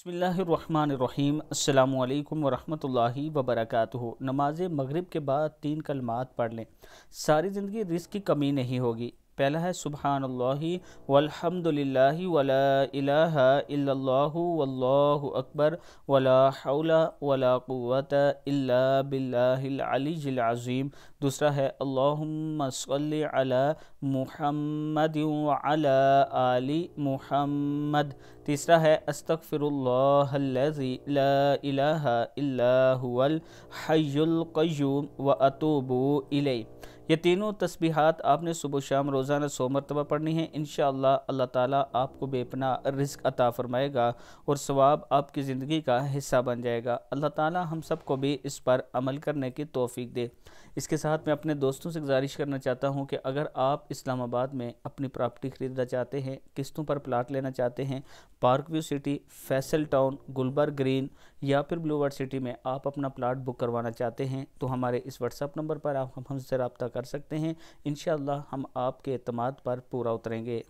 بسم اللہ الرحمن الرحیم السلام علیکم ورحمۃ اللہ وبرکاتہ نماز مغرب کے بعد تین کلمات پڑھ لیں ساری زندگی رزق کی کمی نہیں ہوگی پہلا ہے سبحان اللہ والحمد للہ ولا الہ الا اللہ واللہ اکبر ولا حول ولا قوت الا باللہ العلی العظیم دوسرا ہے اللہم صلی علی محمد وعلا آل محمد تیسرا ہے استغفر اللہ اللذی لا الہ الا هو الحی القیوم واتوبو الیم یہ تینوں تسبیحات آپ نے صبح و شام روزانہ سو مرتبہ پڑھنی ہیں انشاءاللہ اللہ تعالیٰ آپ کو بے پناہ رزق عطا فرمائے گا اور ثواب آپ کی زندگی کا حصہ بن جائے گا اللہ تعالیٰ ہم سب کو بھی اس پر عمل کرنے کی توفیق دے اس کے ساتھ میں اپنے دوستوں سے گزارش کرنا چاہتا ہوں کہ اگر آپ اسلام آباد میں اپنی پراپرٹی خریدنا چاہتے ہیں قسطوں پر پلاٹ لینا چاہتے ہیں park view city Faisal town Gulberg green یا پھر ورڈ سٹی میں آپ اپنا پلاٹ بک کروانا چاہتے ہیں تو ہمارے اس واٹس اپ نمبر پر آپ ہم سے رابطہ کر سکتے ہیں انشاءاللہ ہم آپ کے اعتماد پر پورا اتریں گے